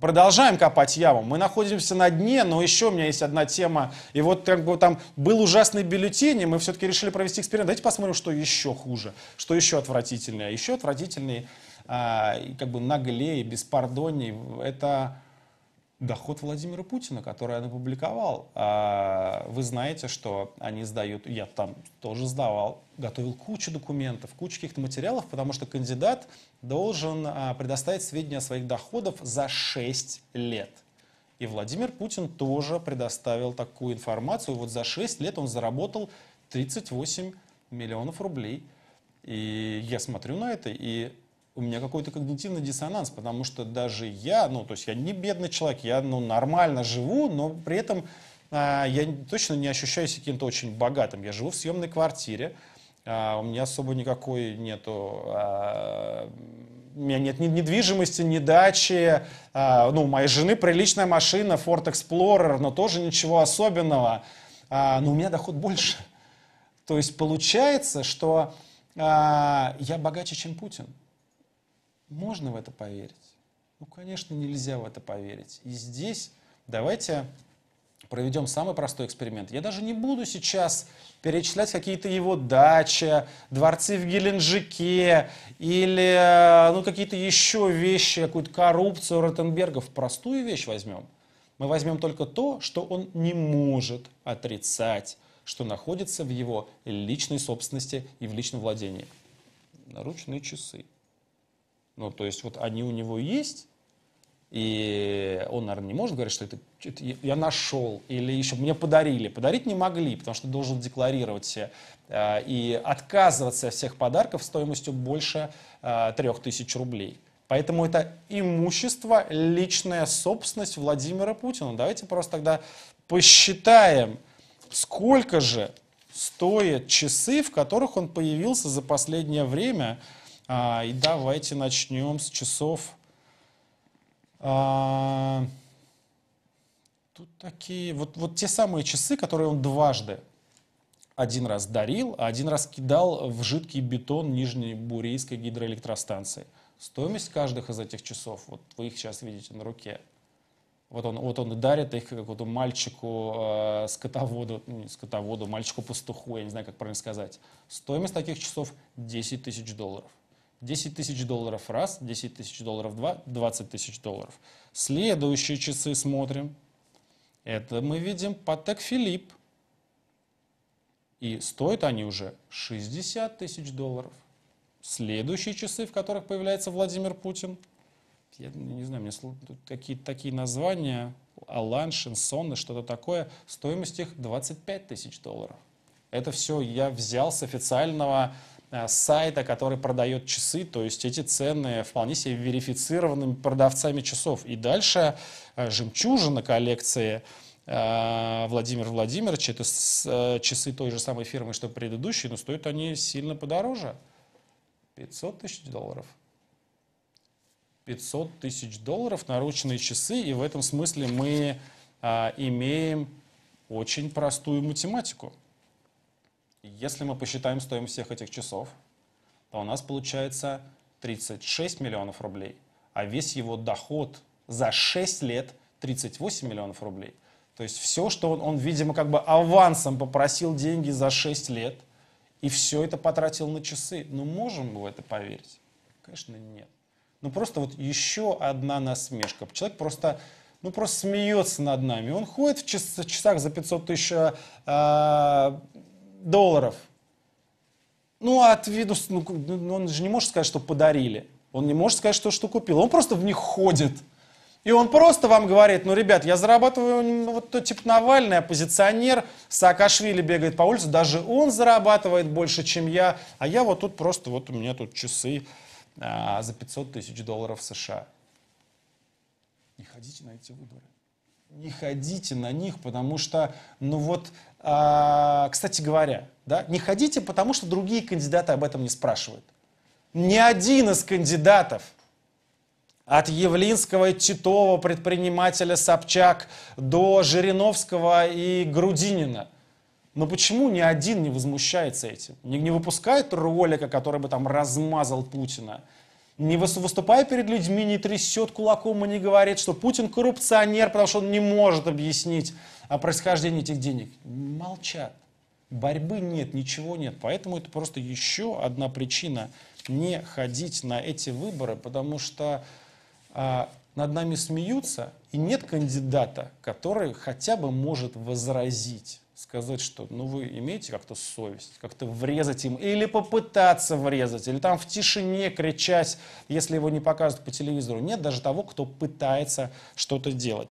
Продолжаем копать яму. Мы находимся на дне, но еще у меня есть одна тема. И вот как бы там был ужасный бюллетень, и мы все-таки решили провести эксперимент. Давайте посмотрим, что еще хуже, что еще отвратительнее. А еще отвратительнее, а, как бы наглее, беспардоннее, это доход Владимира Путина, который он опубликовал. А, вы знаете, что они сдают, я там тоже сдавал, готовил кучу документов, кучу каких-то материалов, потому что кандидат должен а, предоставить сведения о своих доходах за 6 лет. И Владимир Путин тоже предоставил такую информацию. Вот за 6 лет он заработал 38 миллионов рублей. И я смотрю на это, и у меня какой-то когнитивный диссонанс, потому что даже я, ну, то есть я не бедный человек, я, ну, нормально живу, но при этом а, я точно не ощущаюсь каким-то очень богатым. Я живу в съемной квартире, а, у меня особо никакой нету... А, у меня нет ни недвижимости, ни дачи. А, ну, у моей жены приличная машина, Ford Explorer, но тоже ничего особенного. А, но у меня доход больше. То есть получается, что а, я богаче, чем Путин. Можно в это поверить? Ну, конечно, нельзя в это поверить. И здесь давайте проведем самый простой эксперимент. Я даже не буду сейчас перечислять какие-то его дачи, дворцы в Геленджике или э, ну, какие-то еще вещи, какую-то коррупцию Ротенбергов. Простую вещь возьмем. Мы возьмем только то, что он не может отрицать, что находится в его личной собственности и в личном владении. Наручные часы. Ну, то есть вот они у него есть, и он, наверное, не может говорить, что это, это я нашел, или еще мне подарили. Подарить не могли, потому что должен декларировать все э, и отказываться от всех подарков стоимостью больше э, 3000 рублей. Поэтому это имущество, личная собственность Владимира Путина. Давайте просто тогда посчитаем, сколько же стоят часы, в которых он появился за последнее время а, и давайте начнем с часов. А, тут такие, вот, вот те самые часы, которые он дважды один раз дарил, а один раз кидал в жидкий бетон Нижней Бурейской гидроэлектростанции. Стоимость каждых из этих часов, вот вы их сейчас видите на руке, вот он, вот он и дарит их какому-то мальчику э, скотоводу, ну, не скотоводу, мальчику-пастуху, я не знаю, как правильно сказать. Стоимость таких часов 10 тысяч долларов. 10 тысяч долларов раз, 10 тысяч долларов два, 20 тысяч долларов. Следующие часы смотрим. Это мы видим Патек Филипп. И стоят они уже 60 тысяч долларов. Следующие часы, в которых появляется Владимир Путин. Я не знаю, мне какие-то такие названия, Шинсон и что-то такое. Стоимость их 25 тысяч долларов. Это все я взял с официального Э, сайта, который продает часы, то есть эти цены вполне себе верифицированными продавцами часов. И дальше э, жемчужина коллекции э, Владимира Владимировича, это часы той же самой фирмы, что предыдущие, но стоят они сильно подороже. 500 тысяч долларов. 500 тысяч долларов наручные часы, и в этом смысле мы имеем очень простую математику. Если мы посчитаем стоимость всех этих часов, то у нас получается 36 миллионов рублей, а весь его доход за 6 лет 38 миллионов рублей. То есть все, что он, он, видимо, как бы авансом попросил деньги за 6 лет, и все это потратил на часы. Ну, можем мы в это поверить? Конечно, нет. Ну, просто вот еще одна насмешка. Человек просто, ну, просто смеется над нами. Он ходит в часах за 500 тысяч э, долларов. Ну, а от виду, ну, ну, ну, он же не может сказать, что подарили. Он не может сказать, что, что купил. Он просто в них ходит. И он просто вам говорит, ну, ребят, я зарабатываю, вот то типа Навальный, оппозиционер, а Саакашвили бегает по улице, даже он зарабатывает больше, чем я, а я вот тут просто, вот у меня тут часы а, за 500 тысяч долларов США. Не ходите на эти выборы не ходите на них, потому что, ну вот, э, кстати говоря, да, не ходите, потому что другие кандидаты об этом не спрашивают. Ни один из кандидатов от Явлинского и Титова, предпринимателя Собчак, до Жириновского и Грудинина. Но почему ни один не возмущается этим? Не, не выпускает ролика, который бы там размазал Путина? не выступая перед людьми, не трясет кулаком и не говорит, что Путин коррупционер, потому что он не может объяснить о происхождении этих денег. Молчат. Борьбы нет, ничего нет. Поэтому это просто еще одна причина не ходить на эти выборы, потому что а, над нами смеются, и нет кандидата, который хотя бы может возразить сказать, что ну вы имеете как-то совесть, как-то врезать им или попытаться врезать, или там в тишине кричать, если его не показывают по телевизору. Нет даже того, кто пытается что-то делать.